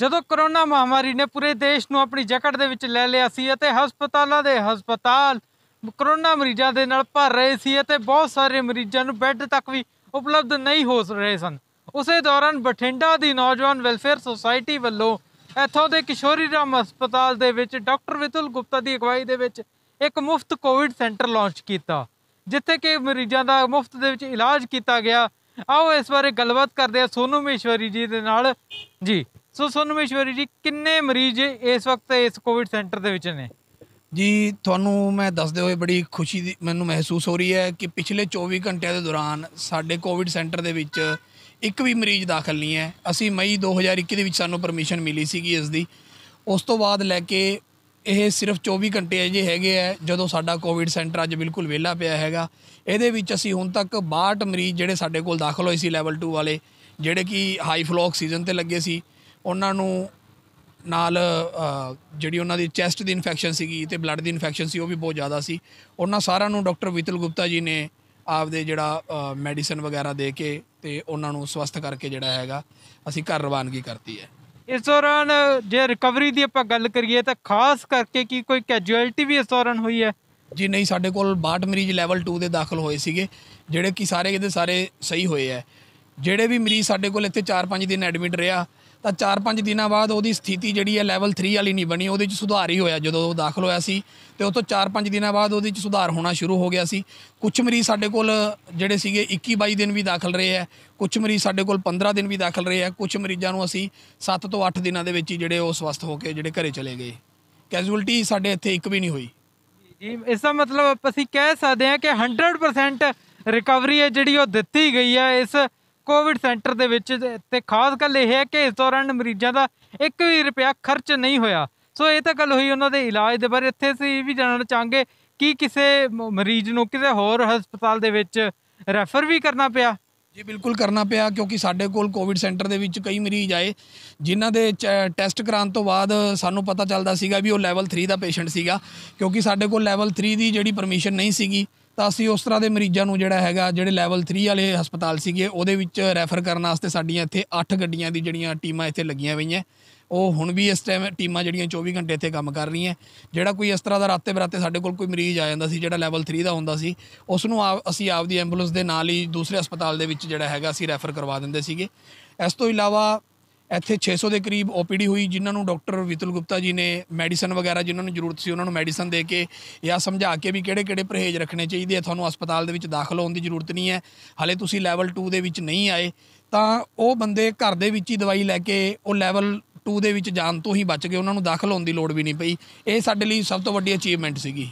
ਜਦੋਂ ਕਰੋਨਾ ਮਹਾਮਾਰੀ ਨੇ ਪੂਰੇ ਦੇਸ਼ ਨੂੰ ਆਪਣੀ ਜਕੜ ਦੇ ਵਿੱਚ ਲੈ ਲਿਆ ਸੀ ਅਤੇ ਹਸਪਤਾਲਾਂ ਦੇ ਹਸਪਤਾਲ ਕਰੋਨਾ ਮਰੀਜ਼ਾਂ ਦੇ ਨਾਲ ਭਰ ਰਹੇ ਸੀ ਅਤੇ ਬਹੁਤ ਸਾਰੇ ਮਰੀਜ਼ਾਂ ਨੂੰ ਬੈੱਡ ਤੱਕ ਵੀ ਉਪਲਬਧ ਨਹੀਂ ਹੋ ਰਹੇ ਸਨ ਉਸੇ ਦੌਰਾਨ ਬਠਿੰਡਾ ਦੀ ਨੌਜਵਾਨ ਵੈਲਫੇਅਰ ਸੁਸਾਇਟੀ ਵੱਲੋਂ ਇੱਥੋਂ ਦੇ ਕਿਸ਼ੋਰੀ ਰਾਮ ਹਸਪਤਾਲ ਦੇ ਵਿੱਚ ਡਾਕਟਰ ਵਿਤੁਲ ਗੁਪਤਾ ਦੀ ਅਗਵਾਈ ਦੇ ਵਿੱਚ ਇੱਕ ਮੁਫਤ ਕੋਵਿਡ ਸੈਂਟਰ ਲਾਂਚ ਕੀਤਾ ਜਿੱਥੇ ਕਿ ਮਰੀਜ਼ਾਂ ਦਾ ਮੁਫਤ ਦੇ ਵਿੱਚ ਇਲਾਜ ਕੀਤਾ ਗਿਆ ਆਓ ਇਸ ਬਾਰੇ ਗੱਲਬਾਤ ਕਰਦੇ ਹਾਂ ਸੋਨੂ ਮੇਸ਼ਵਰੀ ਜੀ ਦੇ ਨਾਲ ਜੀ ਸੋ ਸੁਨਮੇਸ਼ਵਰੀ ਜੀ ਕਿੰਨੇ ਮਰੀਜ਼ ਇਸ ਵਕਤ ਇਸ ਕੋਵਿਡ ਸੈਂਟਰ ਦੇ ਵਿੱਚ ਨੇ ਜੀ ਤੁਹਾਨੂੰ ਮੈਂ ਦੱਸਦੇ ਹੋਏ ਬੜੀ ਖੁਸ਼ੀ ਦੀ ਮੈਨੂੰ ਮਹਿਸੂਸ ਹੋ ਰਹੀ ਹੈ ਕਿ ਪਿਛਲੇ 24 ਘੰਟਿਆਂ ਦੇ ਦੌਰਾਨ ਸਾਡੇ ਕੋਵਿਡ ਸੈਂਟਰ ਦੇ ਵਿੱਚ ਇੱਕ ਵੀ ਮਰੀਜ਼ ਦਾਖਲ ਨਹੀਂ ਹੈ ਅਸੀਂ ਮਈ 2021 ਦੇ ਵਿੱਚ ਸਾਨੂੰ ਪਰਮਿਸ਼ਨ ਮਿਲੀ ਸੀਗੀ ਇਸ ਦੀ ਉਸ ਤੋਂ ਬਾਅਦ ਲੈ ਕੇ ਇਹ ਸਿਰਫ 24 ਘੰਟੇ ਅਜੇ ਹੈਗੇ ਆ ਜਦੋਂ ਸਾਡਾ ਕੋਵਿਡ ਸੈਂਟਰ ਅੱਜ ਬਿਲਕੁਲ ਵਿਹਲਾ ਪਿਆ ਹੈਗਾ ਇਹਦੇ ਵਿੱਚ ਅਸੀਂ ਹੁਣ ਤੱਕ 62 ਮਰੀਜ਼ ਜਿਹੜੇ ਸਾਡੇ ਕੋਲ ਦਾਖਲ ਹੋਏ ਸੀ ਲੈਵਲ 2 ਵਾਲੇ ਜਿਹੜੇ ਕਿ ਹਾਈ ਫਲੋਕ ਸੀਜ਼ਨ ਤੇ ਲੱਗੇ ਸੀ ਉਹਨਾਂ ਨੂੰ ਨਾਲ ਜਿਹੜੀ ਉਹਨਾਂ ਦੀ ਚੈਸਟ ਦੀ ਇਨਫੈਕਸ਼ਨ ਸੀਗੀ ਤੇ ਬਲੱਡ ਦੀ ਇਨਫੈਕਸ਼ਨ ਸੀ ਉਹ ਵੀ ਬਹੁਤ ਜ਼ਿਆਦਾ ਸੀ ਉਹਨਾਂ ਸਾਰਿਆਂ ਨੂੰ ਡਾਕਟਰ ਵਿਤਲ ਗੁਪਤਾ ਜੀ ਨੇ ਆਪਦੇ ਜਿਹੜਾ ਮੈਡੀਸਨ ਵਗੈਰਾ ਦੇ ਕੇ ਤੇ ਉਹਨਾਂ ਨੂੰ ਸਵਸਥ ਕਰਕੇ ਜਿਹੜਾ ਹੈਗਾ ਅਸੀਂ ਘਰ ਰਵਾਨਗੀ ਕਰਤੀ ਹੈ ਇਸ ਦੌਰਾਨ ਜੇ ਰਿਕਵਰੀ ਦੀ ਆਪਾਂ ਗੱਲ ਕਰੀਏ ਤਾਂ ਖਾਸ ਕਰਕੇ ਕੀ ਕੋਈ ਕੈਜੂਅਲਟੀ ਵੀ ਇਸ ਦੌਰਾਨ ਹੋਈ ਹੈ ਜੀ ਨਹੀਂ ਸਾਡੇ ਕੋਲ 62 ਮਰੀਜ਼ ਲੈਵਲ 2 ਦੇ ਦਾਖਲ ਹੋਏ ਸੀਗੇ ਜਿਹੜੇ ਕਿ ਸਾਰੇ ਦੇ ਸਾਰੇ ਸਹੀ ਹੋਏ ਆ ਜਿਹੜੇ ਵੀ ਮਰੀਜ਼ ਸਾਡੇ ਕੋਲ ਇੱਥੇ 4-5 ਦਿਨ ਐਡਮਿਟ ਰਿਹਾ ਤਾਂ 4-5 ਦਿਨਾਂ ਬਾਅਦ ਉਹਦੀ ਸਥਿਤੀ ਜਿਹੜੀ ਹੈ ਲੈਵਲ 3 ਵਾਲੀ ਨਹੀਂ ਬਣੀ ਉਹਦੇ 'ਚ ਸੁਧਾਰ ਹੀ ਹੋਇਆ ਜਦੋਂ ਉਹ ਦਾਖਲ ਹੋਇਆ ਸੀ ਤੇ ਉਹ ਤੋਂ 4-5 ਦਿਨਾਂ ਬਾਅਦ ਉਹਦੇ 'ਚ ਸੁਧਾਰ ਹੋਣਾ ਸ਼ੁਰੂ ਹੋ ਗਿਆ ਸੀ ਕੁਝ ਮਰੀਜ਼ ਸਾਡੇ ਕੋਲ ਜਿਹੜੇ ਸੀਗੇ 21-22 ਦਿਨ ਵੀ ਦਾਖਲ ਰਹੇ ਆ ਕੁਝ ਮਰੀਜ਼ ਸਾਡੇ ਕੋਲ 15 ਦਿਨ ਵੀ ਦਾਖਲ ਰਹੇ ਆ ਕੁਝ ਮਰੀਜ਼ਾਂ ਨੂੰ ਅਸੀਂ 7 ਤੋਂ 8 ਦਿਨਾਂ ਦੇ ਵਿੱਚ ਹੀ ਜਿਹੜੇ ਉਹ ਸਵਸਥ ਹੋ ਕੇ ਜਿਹੜੇ ਘਰੇ ਚਲੇ ਗਏ ਕੈਜੂਅਲਟੀ ਸਾਡੇ ਇੱਥੇ ਇੱਕ ਵੀ ਨਹੀਂ ਹੋਈ ਜੀ ਇਸ ਦਾ ਮਤਲਬ ਅਸੀਂ ਕਹਿ ਸਕਦੇ ਹਾਂ ਕਿ 100% ਰਿਕਵਰੀ ਹੈ ਜਿਹੜੀ ਉਹ ਦਿੱਤੀ ਗਈ ਹੈ ਇਸ ਕੋਵਿਡ ਸੈਂਟਰ ਦੇ ਵਿੱਚ ਤੇ ਖਾਸ ਗੱਲ ਇਹ ਹੈ ਕਿ ਇਸ ਦੌਰਾਨ ਮਰੀਜ਼ਾਂ ਦਾ ਇੱਕ ਵੀ ਰੁਪਿਆ ਖਰਚ ਨਹੀਂ ਹੋਇਆ ਸੋ ਇਹ ਤਾਂ ਗੱਲ ਹੋਈ ਉਹਨਾਂ ਦੇ ਇਲਾਜ ਦੇ ਬਾਰੇ ਇੱਥੇ ਸੀ ਵੀ ਜਾਣਨਾ ਚਾਹਾਂਗੇ ਕਿ ਕਿਸੇ ਮਰੀਜ਼ ਨੂੰ ਕਿਸੇ ਹੋਰ ਹਸਪਤਾਲ ਦੇ ਵਿੱਚ ਰੈਫਰ ਵੀ ਕਰਨਾ ਪਿਆ ਜੀ ਬਿਲਕੁਲ ਕਰਨਾ ਪਿਆ ਕਿਉਂਕਿ ਸਾਡੇ ਕੋਲ ਕੋਵਿਡ ਸੈਂਟਰ ਦੇ ਵਿੱਚ ਕਈ ਮਰੀਜ਼ ਆਏ ਜਿਨ੍ਹਾਂ ਦੇ ਟੈਸਟ ਕਰਾਉਣ ਤੋਂ ਬਾਅਦ ਸਾਨੂੰ ਪਤਾ ਚੱਲਦਾ ਸੀਗਾ ਵੀ ਉਹ ਲੈਵਲ 3 ਦਾ ਪੇਸ਼ੈਂਟ ਸੀਗਾ ਕਿਉਂਕਿ ਸਾਡੇ ਕੋਲ ਲੈਵਲ 3 ਦੀ ਜਿਹੜੀ ਪਰਮਿਸ਼ਨ ਨਹੀਂ ਸੀਗੀ ਤਾਂ ਅਸੀਂ ਉਸ ਤਰ੍ਹਾਂ ਦੇ ਮਰੀਜ਼ਾਂ ਨੂੰ ਜਿਹੜਾ ਹੈਗਾ ਜਿਹੜੇ ਲੈਵਲ 3 ਵਾਲੇ ਹਸਪਤਾਲ ਸੀਗੇ ਉਹਦੇ ਵਿੱਚ ਰੈਫਰ ਕਰਨ ਵਾਸਤੇ ਸਾਡੀਆਂ ਇੱਥੇ 8 ਗੱਡੀਆਂ ਦੀ ਜਿਹੜੀਆਂ ਟੀਮਾਂ ਇੱਥੇ ਲੱਗੀਆਂ ਹੋਈਆਂ ਉਹ ਹੁਣ ਵੀ ਇਸ ਟਾਈਮ ਟੀਮਾਂ ਜਿਹੜੀਆਂ 24 ਘੰਟੇ ਇੱਥੇ ਕੰਮ ਕਰ ਰਹੀਆਂ ਜਿਹੜਾ ਕੋਈ ਇਸ ਤਰ੍ਹਾਂ ਦਾ ਰਾਤੇ ਬਰਾਤੇ ਸਾਡੇ ਕੋਲ ਕੋਈ ਮਰੀਜ਼ ਆ ਜਾਂਦਾ ਸੀ ਜਿਹੜਾ ਲੈਵਲ 3 ਦਾ ਹੁੰਦਾ ਸੀ ਉਸ ਨੂੰ ਅਸੀਂ ਆਪਦੀ ਐਂਬੂਲੈਂਸ ਦੇ ਨਾਲ ਹੀ ਦੂਸਰੇ ਹਸਪਤਾਲ ਦੇ ਵਿੱਚ ਜਿਹੜਾ ਹੈਗਾ ਅਸੀਂ ਰੈਫਰ ਕਰਵਾ ਦਿੰਦੇ ਸੀਗੇ ਇਸ ਤੋਂ ਇਲਾਵਾ ਇੱਥੇ 600 ਦੇ ਕਰੀਬ ਓਪੀਡੀ ਹੋਈ ਜਿਨ੍ਹਾਂ ਨੂੰ ਡਾਕਟਰ ਵਿਤਲ ਗੁਪਤਾ ਜੀ ਨੇ ਮੈਡੀਸਨ ਵਗੈਰਾ ਜਿਨ੍ਹਾਂ ਨੂੰ ਜ਼ਰੂਰਤ ਸੀ ਉਹਨਾਂ ਨੂੰ ਮੈਡੀਸਨ ਦੇ ਕੇ ਜਾਂ ਸਮਝਾ ਕੇ ਵੀ ਕਿਹੜੇ-ਕਿਹੜੇ ਪਰਹੇਜ਼ ਰੱਖਣੇ ਚਾਹੀਦੇ ਆ ਤੁਹਾਨੂੰ ਹਸਪਤਾਲ ਦੇ ਵਿੱਚ ਦਾਖਲ ਹੋਣ ਦੀ ਜ਼ਰੂਰਤ ਨਹੀਂ ਹੈ ਹਲੇ ਤੁਸੀਂ ਲੈਵਲ 2 ਦੇ ਵਿੱਚ ਨਹੀਂ ਆਏ ਤਾਂ ਉਹ ਬੰਦੇ ਘਰ ਦੇ ਵਿੱਚ ਹੀ ਦਵਾਈ ਲੈ ਕੇ ਉਹ ਲੈਵਲ 2 ਦੇ ਵਿੱਚ ਜਾਣ ਤੋਂ ਹੀ ਬਚ ਗਏ ਉਹਨਾਂ ਨੂੰ ਦਾਖਲ ਹੋਣ ਦੀ ਲੋੜ ਵੀ ਨਹੀਂ ਪਈ ਇਹ ਸਾਡੇ ਲਈ ਸਭ ਤੋਂ ਵੱਡੀ ਅਚੀਵਮੈਂਟ ਸੀਗੀ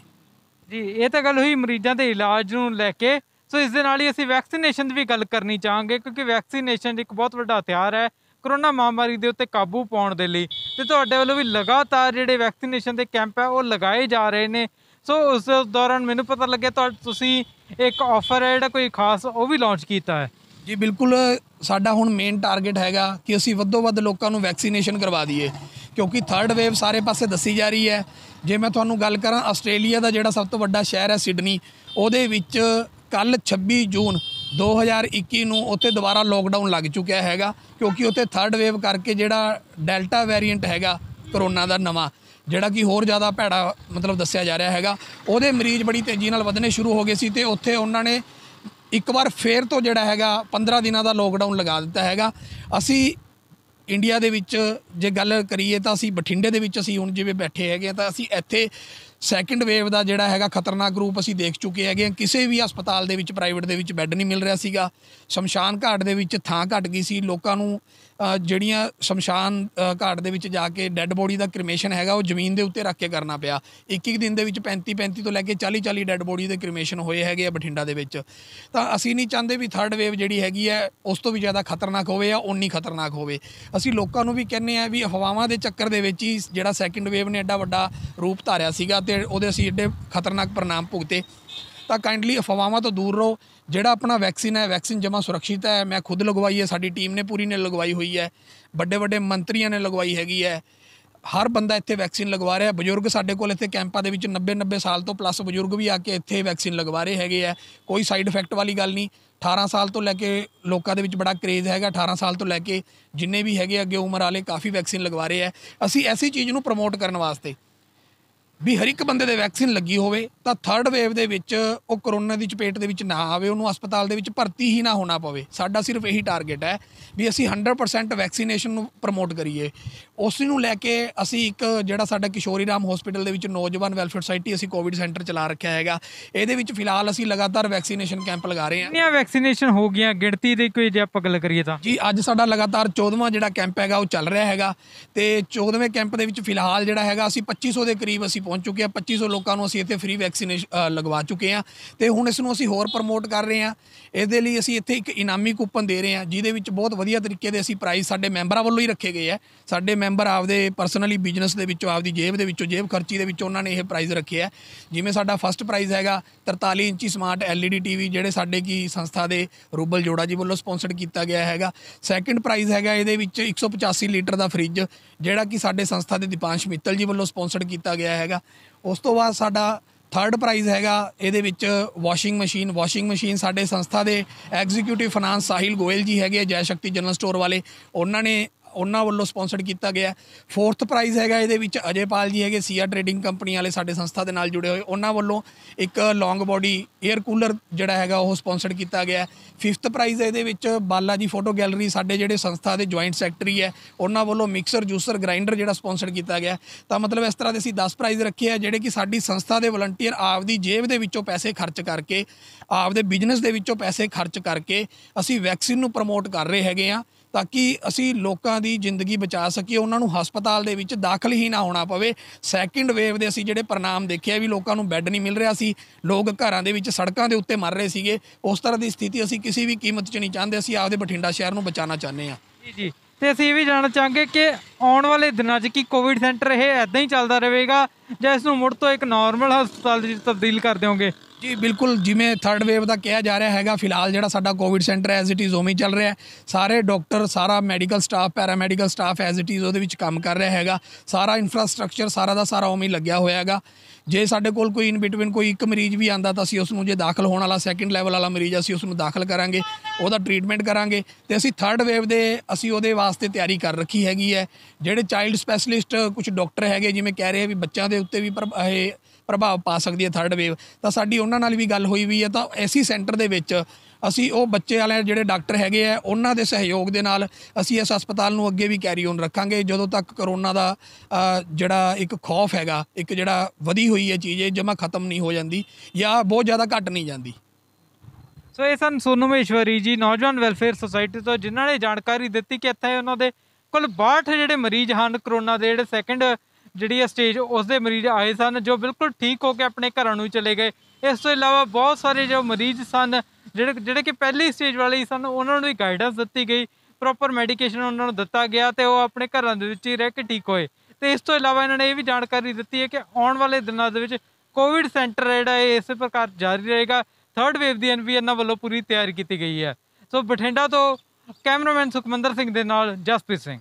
ਜੀ ਇਹ ਤਾਂ ਗੱਲ ਹੋਈ ਮਰੀਜ਼ਾਂ ਦੇ ਇਲਾਜ ਨੂੰ ਲੈ ਕੇ ਸੋ ਇਸ ਦੇ ਨਾਲ ਹੀ ਅਸੀਂ ਵੈਕਸੀਨੇਸ਼ਨ ਦੀ ਵੀ ਗੱਲ ਕਰਨੀ ਚਾਹਾਂਗੇ ਕਿਉਂਕਿ ਵੈਕਸੀਨੇਸ਼ਨ ਇੱਕ ਬਹੁਤ ਵੱਡਾ ਹਥਿਆਰ ਹੈ ਕਰੋਨਾ ਮਹਾਮਾਰੀ ਦੇ ਉੱਤੇ ਕਾਬੂ ਪਾਉਣ ਦੇ ਲਈ ਤੇ ਤੁਹਾਡੇ ਵੱਲੋਂ ਵੀ ਲਗਾਤਾਰ ਜਿਹੜੇ ਵੈਕਸੀਨੇਸ਼ਨ ਦੇ ਕੈਂਪ ਆ ਉਹ ਲਗਾਏ ਜਾ ਰਹੇ ਨੇ ਸੋ ਉਸ ਦੌਰਾਨ ਮੈਨੂੰ ਪਤਾ ਲੱਗਿਆ ਤੁਸੀਂ ਇੱਕ ਆਫਰ ਹੈ ਜਿਹੜਾ ਕੋਈ ਖਾਸ ਉਹ ਵੀ ਲਾਂਚ ਕੀਤਾ ਹੈ ਜੀ ਬਿਲਕੁਲ ਸਾਡਾ ਹੁਣ ਮੇਨ ਟਾਰਗੇਟ ਹੈਗਾ ਕਿ ਅਸੀਂ ਵੱਧੋ ਵੱਧ ਲੋਕਾਂ ਨੂੰ ਵੈਕਸੀਨੇਸ਼ਨ ਕਰਵਾ ਦਈਏ ਕਿਉਂਕਿ 3rd ਵੇਵ ਸਾਰੇ ਪਾਸੇ ਦੱਸੀ ਜਾ ਰਹੀ ਹੈ ਜੇ ਮੈਂ ਤੁਹਾਨੂੰ ਗੱਲ ਕਰਾਂ ਆਸਟ੍ਰੇਲੀਆ ਦਾ ਜਿਹੜਾ ਸਭ ਤੋਂ ਵੱਡਾ ਸ਼ਹਿਰ ਹੈ ਸਿਡਨੀ ਉਹਦੇ ਵਿੱਚ ਕੱਲ 26 ਜੂਨ 2021 ਨੂੰ ਉੱਥੇ ਦੁਬਾਰਾ ਲੋਕਡਾਊਨ ਲੱਗ ਚੁੱਕਿਆ ਹੈਗਾ ਕਿਉਂਕਿ ਉੱਥੇ ਥਰਡ ਵੇਵ ਕਰਕੇ ਜਿਹੜਾ ਡੈਲਟਾ ਵੇਰੀਐਂਟ ਹੈਗਾ ਕਰੋਨਾ ਦਾ ਨਵਾਂ ਜਿਹੜਾ ਕਿ ਹੋਰ ਜ਼ਿਆਦਾ ਭੈੜਾ ਮਤਲਬ ਦੱਸਿਆ ਜਾ ਰਿਹਾ ਹੈਗਾ ਉਹਦੇ ਮਰੀਜ਼ ਬੜੀ ਤੇਜ਼ੀ ਨਾਲ ਵਧਨੇ ਸ਼ੁਰੂ ਹੋ ਗਏ ਸੀ ਤੇ ਉੱਥੇ ਉਹਨਾਂ ਨੇ ਇੱਕ ਵਾਰ ਫੇਰ ਤੋਂ ਜਿਹੜਾ ਹੈਗਾ 15 ਦਿਨਾਂ ਦਾ ਲੋਕਡਾਊਨ ਲਗਾ ਦਿੱਤਾ ਹੈਗਾ ਅਸੀਂ ਇੰਡੀਆ ਦੇ ਵਿੱਚ ਜੇ ਗੱਲ ਕਰੀਏ ਤਾਂ ਅਸੀਂ ਬਠਿੰਡੇ ਦੇ ਵਿੱਚ ਅਸੀਂ ਹੁਣ ਜਿਵੇਂ ਬੈਠੇ ਹੈਗੇ ਤਾਂ ਅਸੀਂ ਇੱਥੇ ਸੈਕੰਡ ਵੇਵ ਦਾ ਜਿਹੜਾ ਹੈਗਾ ਖਤਰਨਾਕ ਰੂਪ ਅਸੀਂ ਦੇਖ ਚੁੱਕੇ ਹੈਗੇ ਕਿਸੇ ਵੀ ਹਸਪਤਾਲ ਦੇ ਵਿੱਚ ਪ੍ਰਾਈਵੇਟ ਦੇ ਵਿੱਚ ਬੈੱਡ ਨਹੀਂ ਮਿਲ ਰਿਹਾ ਸੀਗਾ ਸ਼ਮਸ਼ਾਨ ਘਾਟ ਦੇ ਵਿੱਚ ਥਾਂ ਘਟ ਗਈ ਸੀ ਲੋਕਾਂ ਨੂੰ ਜਿਹੜੀਆਂ ਸ਼ਮਸ਼ਾਨ ਘਾਟ ਦੇ ਵਿੱਚ ਜਾ ਕੇ ਡੈੱਡ ਬੋਡੀ ਦਾ ਕ੍ਰੀਮੇਸ਼ਨ ਹੈਗਾ ਉਹ ਜ਼ਮੀਨ ਦੇ ਉੱਤੇ ਰੱਖ ਕੇ ਕਰਨਾ ਪਿਆ ਇੱਕ ਇੱਕ ਦਿਨ ਦੇ ਵਿੱਚ 35 35 ਤੋਂ ਲੈ ਕੇ 40 40 ਡੈੱਡ ਬੋਡੀ ਦੇ ਕ੍ਰੀਮੇਸ਼ਨ ਹੋਏ ਹੈਗੇ ਆ ਬਠਿੰਡਾ ਦੇ ਵਿੱਚ ਤਾਂ ਅਸੀਂ ਨਹੀਂ ਚਾਹੁੰਦੇ ਵੀ ਥਰਡ ਵੇਵ ਜਿਹੜੀ ਹੈਗੀ ਹੈ ਉਸ ਤੋਂ ਵੀ ਜ਼ਿਆਦਾ ਖਤਰਨਾਕ ਹੋਵੇ ਜਾਂ ਓਨੀ ਖਤਰਨਾਕ ਹੋਵੇ ਅਸੀਂ ਲੋਕਾਂ ਨੂੰ ਵੀ ਕਹਿੰਨੇ ਆ ਵੀ ਹਵਾਵਾਂ ਦੇ ਚੱਕਰ ਦੇ ਵਿੱਚ ਹੀ ਜਿਹੜਾ ਸੈਕੰਡ ਵੇਵ ਨੇ ਐਡਾ ਵੱਡਾ ਰੂਪ ਧਾਰਿਆ ਸੀਗਾ ਤੇ ਉਹਦੇ ਅਸੀਂ ਐਡੇ ਖਤਰਨਾਕ ਪ੍ਰਣਾਮ ਭੁਗਤੇ ਤਾਂ ਕਾਈਂਡਲੀ ਅਫਵਾਹਾਂ ਤੋਂ ਦੂਰ ਰਹੋ ਜਿਹੜਾ ਆਪਣਾ ਵੈਕਸੀਨ ਹੈ ਵੈਕਸੀਨ ਜਮਾ ਸੁਰੱਖਿਤ ਹੈ ਮੈਂ ਖੁਦ ਲਗਵਾਈ ਹੈ ਸਾਡੀ ਟੀਮ ਨੇ ਪੂਰੀ ਨੇ ਲਗਵਾਈ ਹੋਈ ਹੈ ਵੱਡੇ ਵੱਡੇ ਮੰਤਰੀਆਂ ਨੇ ਲਗਵਾਈ ਹੈਗੀ ਹੈ ਹਰ ਬੰਦਾ ਇੱਥੇ ਵੈਕਸੀਨ ਲਗਵਾ ਰਿਹਾ ਬਜ਼ੁਰਗ ਸਾਡੇ ਕੋਲ ਇੱਥੇ ਕੈਂਪਾਂ ਦੇ ਵਿੱਚ 90 90 ਸਾਲ ਤੋਂ ਪਲੱਸ ਬਜ਼ੁਰਗ ਵੀ ਆ ਕੇ ਇੱਥੇ ਵੈਕਸੀਨ ਲਗਵਾ ਰਹੇ ਹੈਗੇ ਆ ਕੋਈ ਸਾਈਡ ਇਫੈਕਟ ਵਾਲੀ ਗੱਲ ਨਹੀਂ 18 ਸਾਲ ਤੋਂ ਲੈ ਕੇ ਲੋਕਾਂ ਦੇ ਵਿੱਚ ਬੜਾ ਕਰੇਜ਼ ਹੈਗਾ 18 ਸਾਲ ਤੋਂ ਲੈ ਕੇ ਜਿੰਨੇ ਵੀ ਹੈਗੇ ਅੱਗੇ ਉਮਰ ਵਾਲੇ ਕਾਫੀ ਵੈਕਸੀਨ ਲਗਵਾ ਰਹੇ ਆ ਅਸੀਂ ਐਸੀ ਚੀਜ਼ ਨੂੰ ਪ੍ਰਮੋਟ ਕਰਨ ਵਾਸਤੇ ਵੀ ਹਰ ਇੱਕ ਬੰਦੇ ਦੇ ਵੈਕਸੀਨ ਲੱਗੀ ਹੋਵੇ ਤਾਂ ਥਰਡ ਵੇਵ ਦੇ ਵਿੱਚ ਉਹ ਕਰੋਨਾ ਦੀ ਚਪੇਟ ਦੇ ਵਿੱਚ ਨਾ ਆਵੇ ਉਹਨੂੰ ਹਸਪਤਾਲ ਦੇ ਵਿੱਚ ਭਰਤੀ ਹੀ ਨਾ ਹੋਣਾ ਪਵੇ ਸਾਡਾ ਸਿਰਫ ਇਹੀ ਟਾਰਗੇਟ ਹੈ ਵੀ ਅਸੀਂ 100% ਵੈਕਸੀਨੇਸ਼ਨ ਨੂੰ ਪ੍ਰਮੋਟ ਕਰੀਏ ਉਸ ਨੂੰ ਲੈ ਕੇ ਅਸੀਂ ਇੱਕ ਜਿਹੜਾ ਸਾਡਾ ਕਿਸ਼ੋਰੀ ਰਾਮ ਹਸਪੀਟਲ ਦੇ ਵਿੱਚ ਨੌਜਵਾਨ ਵੈਲਫੇਅਰ ਸੁਸਾਇਟੀ ਅਸੀਂ ਕੋਵਿਡ ਸੈਂਟਰ ਚਲਾ ਰੱਖਿਆ ਹੈਗਾ ਇਹਦੇ ਵਿੱਚ ਫਿਲਹਾਲ ਅਸੀਂ ਲਗਾਤਾਰ ਵੈਕਸੀਨੇਸ਼ਨ ਕੈਂਪ ਲਗਾ ਰਹੇ ਹਾਂ ਕਿੰਨੀਆਂ ਵੈਕਸੀਨੇਸ਼ਨ ਹੋ ਗਈਆਂ ਗਿਣਤੀ ਦੇ ਕੋਈ ਜੇ ਆਪਾਂ ਗੱਲ ਕਰੀਏ ਤਾਂ ਜੀ ਅੱਜ ਸਾਡਾ ਲਗਾਤਾਰ 14ਵਾਂ ਜਿਹੜਾ ਕੈਂਪ ਹੈਗਾ ਉਹ ਚੱਲ ਰਿਹਾ ਹੈਗਾ ਤੇ 14ਵੇਂ ਕੈਂਪ ਦੇ ਵਿੱਚ ਫਿਲਹਾਲ ਜਿਹੜਾ ਹੈਗਾ ਅਸੀਂ 2500 ਦੇ ਕਰੀਬ ਅਸੀਂ ਪਹੁੰਚ ਚੁੱਕੇ ਆ 2500 ਲੋਕਾਂ ਨੂੰ ਅਸੀਂ ਇੱਥੇ ਫ੍ਰੀ ਵੈਕਸੀਨੇਸ਼ਨ ਲਗਵਾ ਚੁੱਕੇ ਆ ਤੇ ਹੁਣ ਇਸ ਨੂੰ ਅਸੀਂ ਹੋਰ ਪ੍ਰਮੋਟ ਕਰ ਰਹੇ ਆ ਇਸ ਦੇ ਲਈ ਅਸੀਂ ਇੱਥੇ ਇੱਕ ਇਨਾਮੀ ਕੂਪਨ ਦੇ ਰਹੇ ਆ ਜਿਹਦੇ ਵਿੱਚ ਬਹੁਤ ਵਧੀਆ ਤਰੀਕੇ ਦੇ ਅਸੀਂ ਪ੍ਰਾਈਸ ਸਾਡੇ ਮੈਂਬਰਾਂ ਵੱਲੋਂ ਹੀ ਰੱਖੇ ਗਏ ਆ ਸਾਡੇ ਮੈਂਬਰ ਆਪਦੇ ਪਰਸਨਲੀ ਬਿਜ਼ਨਸ ਦੇ ਵਿੱਚੋਂ ਆਪਦੀ ਜੇਬ ਦੇ ਵਿੱਚੋਂ ਜੇਬ ਖਰਚੀ ਦੇ ਵਿੱਚੋਂ ਉਹਨਾਂ ਨੇ ਇਹ ਪ੍ਰਾਈਸ ਰੱਖੇ ਆ ਜਿਵੇਂ ਸਾਡਾ ਫਸਟ ਪ੍ਰਾਈਜ਼ ਹੈਗਾ 43 ਇੰਚੀ ਸਮਾਰਟ ਐਲਈਡੀ ਟੀਵੀ ਜਿਹੜੇ ਸਾਡੇ ਕੀ ਸੰਸਥਾ ਦੇ ਰੂਬਲ ਜੋੜਾ ਜੀ ਵੱਲੋਂ ਸਪਾਂਸਰਡ ਕੀਤਾ ਗਿਆ ਹੈਗਾ ਸੈਕੰਡ ਪ੍ਰਾਈਜ਼ ਹੈਗਾ ਇਹਦੇ ਵਿੱਚ 185 ਲੀਟਰ ਦਾ ਫ੍ਰਿਜ ਜਿਹੜਾ ਕਿ ਸਾਡੇ ਸੰਸਥਾ ਦੇ ਦੀਪਾਂਸ਼ ਮਿੱਤਲ ਜੀ ਵੱਲੋਂ ਸਪਾਂਸਰਡ ਕੀਤਾ ਗਿਆ ਹੈਗਾ ਆ ਉਸ ਤੋਂ ਬਾਅਦ ਸਾਡਾ ਥਰਡ ਪ੍ਰਾਈਜ਼ ਹੈਗਾ ਇਹਦੇ ਵਿੱਚ ਵਾਸ਼ਿੰਗ ਮਸ਼ੀਨ ਵਾਸ਼ਿੰਗ ਮਸ਼ੀਨ ਸਾਡੇ ਸੰਸਥਾ ਦੇ ਐਗਜ਼ੀਕਿਊਟਿਵ ਫਾਈਨਾਂਸ ਸਾਹਿਲ ਗੋਇਲ ਜੀ ਹੈਗੇ ਜੈ ਸ਼ਕਤੀ ਜਨਰਲ ਸਟੋਰ ਵਾਲੇ ਉਹਨਾਂ ਨੇ ਉਹਨਾਂ ਵੱਲੋਂ ਸਪਾਂਸਰਡ ਕੀਤਾ ਗਿਆ ਫੋਰਥ ਪ੍ਰਾਈਜ਼ ਹੈਗਾ ਇਹਦੇ ਵਿੱਚ ਅਜੇਪਾਲ ਜੀ ਹੈਗੇ ਸੀਆ ਟ੍ਰੇਡਿੰਗ ਕੰਪਨੀ ਵਾਲੇ ਸਾਡੇ ਸੰਸਥਾ ਦੇ ਨਾਲ ਜੁੜੇ ਹੋਏ ਉਹਨਾਂ ਵੱਲੋਂ ਇੱਕ ਲੌਂਗ ਬਾਡੀ 에ਅਰ ਕੂਲਰ ਜਿਹੜਾ ਹੈਗਾ ਉਹ ਸਪਾਂਸਰਡ ਕੀਤਾ ਗਿਆ ਫਿਫਥ ਪ੍ਰਾਈਜ਼ ਹੈ ਇਹਦੇ ਵਿੱਚ ਬਾਲਾ ਜੀ ਫੋਟੋ ਗੈਲਰੀ ਸਾਡੇ ਜਿਹੜੇ ਸੰਸਥਾ ਦੇ ਜੁਆਇੰਟ ਸੈਕਟਰੀ ਹੈ ਉਹਨਾਂ ਵੱਲੋਂ ਮਿਕਸਰ ਜੂਸਰ ਗ੍ਰਾਈਂਡਰ ਜਿਹੜਾ ਸਪਾਂਸਰਡ ਕੀਤਾ ਗਿਆ ਤਾਂ ਮਤਲਬ ਇਸ ਤਰ੍ਹਾਂ ਦੇ ਅਸੀਂ 10 ਪ੍ਰਾਈਜ਼ ਰੱਖੇ ਆ ਜਿਹੜੇ ਕਿ ਸਾਡੀ ਸੰਸਥਾ ਦੇ ਵਲੰਟੀਅਰ ਆਪਦੀ ਜੇਬ ਦੇ ਵਿੱਚੋਂ ਪੈਸੇ ਖਰਚ ਕਰਕੇ ਆਪਦੇ ਬਿਜ਼ਨਸ ਦੇ ਵਿੱਚੋਂ ਪੈਸੇ ਖਰਚ ਕਰਕੇ ਅਸੀਂ ਵੈਕਸੀਨ ਨੂੰ ਪ੍ਰਮੋਟ ਕਰ ਰਹੇ ਹੈਗੇ ਆ ਤਾਂ ਕਿ ਅਸੀਂ ਲੋਕਾਂ ਦੀ ਜ਼ਿੰਦਗੀ ਬਚਾ ਸਕੀਏ ਉਹਨਾਂ ਨੂੰ ਹਸਪਤਾਲ ਦੇ ਵਿੱਚ ਦਾਖਲ ਹੀ ਨਾ ਹੋਣਾ ਪਵੇ ਸੈਕਿੰਡ ਵੇਵ ਦੇ ਅਸੀਂ ਜਿਹੜੇ ਪਰਿਣਾਮ ਦੇਖਿਆ ਵੀ ਲੋਕਾਂ ਨੂੰ ਬੈੱਡ ਨਹੀਂ ਮਿਲ ਰਿਹਾ ਸੀ ਲੋਕ ਘਰਾਂ ਦੇ ਵਿੱਚ ਸੜਕਾਂ ਦੇ ਉੱਤੇ ਮਰ ਰਹੇ ਸੀਗੇ ਉਸ ਤਰ੍ਹਾਂ ਦੀ ਸਥਿਤੀ ਅਸੀਂ ਕਿਸੇ ਵੀ ਕੀਮਤ 'ਚ ਨਹੀਂ ਚਾਹੁੰਦੇ ਅਸੀਂ ਆਪਦੇ ਬਠਿੰਡਾ ਸ਼ਹਿਰ ਨੂੰ ਬਚਾਉਣਾ ਚਾਹੁੰਦੇ ਆ ਜੀ ਜੀ ਤੇ ਅਸੀਂ ਇਹ ਵੀ ਜਾਣਨਾ ਚਾਹਾਂਗੇ ਕਿ ਆਉਣ ਵਾਲੇ ਦਿਨਾਂ 'ਚ ਕੀ ਕੋਵਿਡ ਸੈਂਟਰ ਇਹ ਐਦਾਂ ਹੀ ਚੱਲਦਾ ਰਹੇਗਾ ਜਾਂ ਇਸ ਨੂੰ ਮੁੜ ਤੋਂ ਇੱਕ ਨਾਰਮਲ ਹਸਪਤਾਲ ਦੀ ਤਬਦੀਲ ਕਰ ਦਿਓਗੇ ਜੀ ਬਿਲਕੁਲ ਜਿਵੇਂ ਥਰਡ ਵੇਵ ਦਾ ਕਿਹਾ ਜਾ ਰਿਹਾ ਹੈਗਾ ਫਿਲਹਾਲ ਜਿਹੜਾ ਸਾਡਾ covid centre as it is ਓਮੀ ਚੱਲ ਰਿਹਾ ਸਾਰੇ ਡਾਕਟਰ ਸਾਰਾ medical staff paramedical staff as it is ਉਹਦੇ ਵਿੱਚ ਕੰਮ ਕਰ ਰਿਹਾ ਹੈਗਾ ਸਾਰਾ ਇਨਫਰਾਸਟ੍ਰਕਚਰ ਸਾਰਾ ਦਾ ਸਾਰਾ ਓਮੀ ਲੱਗਿਆ ਹੋਇਆ ਹੈਗਾ ਜੇ ਸਾਡੇ ਕੋਲ ਕੋਈ ਇਨ ਬਿਟਵੀਨ ਕੋਈ ਇੱਕ ਮਰੀਜ਼ ਵੀ ਆਂਦਾ ਤਾਂ ਅਸੀਂ ਉਸ ਨੂੰ ਜੇ ਦਾਖਲ ਹੋਣ ਵਾਲਾ ਸੈਕੰਡ ਲੈਵਲ ਵਾਲਾ ਮਰੀਜ਼ ਅਸੀਂ ਉਸ ਨੂੰ ਦਾਖਲ ਕਰਾਂਗੇ ਉਹਦਾ ਟ੍ਰੀਟਮੈਂਟ ਕਰਾਂਗੇ ਤੇ ਅਸੀਂ ਥਰਡ ਵੇਵ ਦੇ ਅਸੀਂ ਉਹਦੇ ਵਾਸਤੇ ਤਿਆਰੀ ਕਰ ਰੱਖੀ ਹੈਗੀ ਹੈ ਜਿਹੜੇ ਚਾਈਲਡ ਸਪੈਸ਼ਲਿਸਟ ਕੁਝ ਡਾਕਟਰ ਹੈਗੇ ਜਿਵੇਂ ਕਹਿ ਰਹੇ ਆ ਵੀ ਬੱਚਿਆਂ ਦੇ ਉੱਤੇ ਵੀ ਪਰ ਇਹ ਪ੍ਰਭਾਵ ਪਾ ਸਕਦੀ ਹੈ ਥਰਡ ਵੇਵ ਤਾਂ ਸਾਡੀ ਉਹਨਾਂ ਨਾਲ ਵੀ ਗੱਲ ਹੋਈ ਵੀ ਹੈ ਤਾਂ ਐਸੀ ਸੈਂਟਰ ਦੇ ਵਿੱਚ ਅਸੀਂ ਉਹ ਬੱਚੇ ਵਾਲੇ ਜਿਹੜੇ ਡਾਕਟਰ ਹੈਗੇ ਆ ਉਹਨਾਂ ਦੇ ਸਹਿਯੋਗ ਦੇ ਨਾਲ ਅਸੀਂ ਇਸ ਹਸਪਤਾਲ ਨੂੰ ਅੱਗੇ ਵੀ ਕੈਰੀ ਔਨ ਰੱਖਾਂਗੇ ਜਦੋਂ ਤੱਕ ਕਰੋਨਾ ਦਾ ਜਿਹੜਾ ਇੱਕ ਖੌਫ ਹੈਗਾ ਇੱਕ ਜਿਹੜਾ ਵਧੀ ਹੋਈ ਹੈ ਚੀਜ਼ ਇਹ ਜਮਾ ਖਤਮ ਨਹੀਂ ਹੋ ਜਾਂਦੀ ਜਾਂ ਬਹੁਤ ਜ਼ਿਆਦਾ ਘਟ ਨਹੀਂ ਜਾਂਦੀ ਸੋ ਇਹ ਸਨ ਸੋਨੂ ਜੀ ਨੌਜਵਾਨ ਵੈਲਫੇਅਰ ਸੁਸਾਇਟੀ ਤੋਂ ਜਿਨ੍ਹਾਂ ਨੇ ਜਾਣਕਾਰੀ ਦਿੱਤੀ ਕਿ ਇੱਥੇ ਉਹਨਾਂ ਦੇ ਕੁੱਲ 62 ਜਿਹੜੇ ਮਰੀਜ਼ ਹਨ ਕਰੋਨਾ ਦੇ ਜਿਹੜੇ ਸੈਕੰਡ ਜਿਹੜੀ ਹੈ ਸਟੇਜ ਉਸ ਦੇ ਮਰੀਜ਼ ਆਏ ਸਨ ਜੋ ਬਿਲਕੁਲ ਠੀਕ ਹੋ ਕੇ ਆਪਣੇ ਘਰਾਂ ਨੂੰ ਚਲੇ ਗਏ ਇਸ ਤੋਂ ਇਲਾਵਾ ਬਹੁਤ ਸਾਰੇ ਜੋ ਮਰੀਜ਼ ਸਨ ਜਿਹੜੇ ਜਿਹੜੇ ਕਿ ਪਹਿਲੀ ਸਟੇਜ ਵਾਲੇ ਸਨ ਉਹਨਾਂ ਨੂੰ ਵੀ ਗਾਈਡੈਂਸ ਦਿੱਤੀ ਗਈ ਪ੍ਰੋਪਰ ਮੈਡੀਕੇਸ਼ਨ ਉਹਨਾਂ ਨੂੰ ਦਿੱਤਾ ਗਿਆ ਤੇ ਉਹ ਆਪਣੇ ਘਰਾਂ ਦੇ ਵਿੱਚ ਹੀ ਰਹਿ ਕੇ ਠੀਕ ਹੋਏ ਤੇ ਇਸ ਤੋਂ ਇਲਾਵਾ ਇਹਨਾਂ ਨੇ ਇਹ ਵੀ ਜਾਣਕਾਰੀ ਦਿੱਤੀ ਹੈ ਕਿ ਆਉਣ ਵਾਲੇ ਦਿਨਾਂ ਦੇ ਵਿੱਚ ਕੋਵਿਡ ਸੈਂਟਰ ਜਿਹੜਾ ਇਹ ਇਸੇ ਪ੍ਰਕਾਰ ਜਾਰੀ ਰਹੇਗਾ ਥਰਡ ਵੇਵ ਦੀ ਐਨਵੀ ਇਹਨਾਂ ਵੱਲੋਂ ਪੂਰੀ ਤਿਆਰੀ ਕੀਤੀ ਗਈ ਹੈ ਸੋ ਬਠਿੰਡਾ ਤੋਂ ਕੈਮਰਾਮੈਨ ਸੁਖਮੰਦਰ ਸਿੰਘ ਦੇ ਨਾਲ ਜਸਪ੍ਰੀਤ ਸਿੰਘ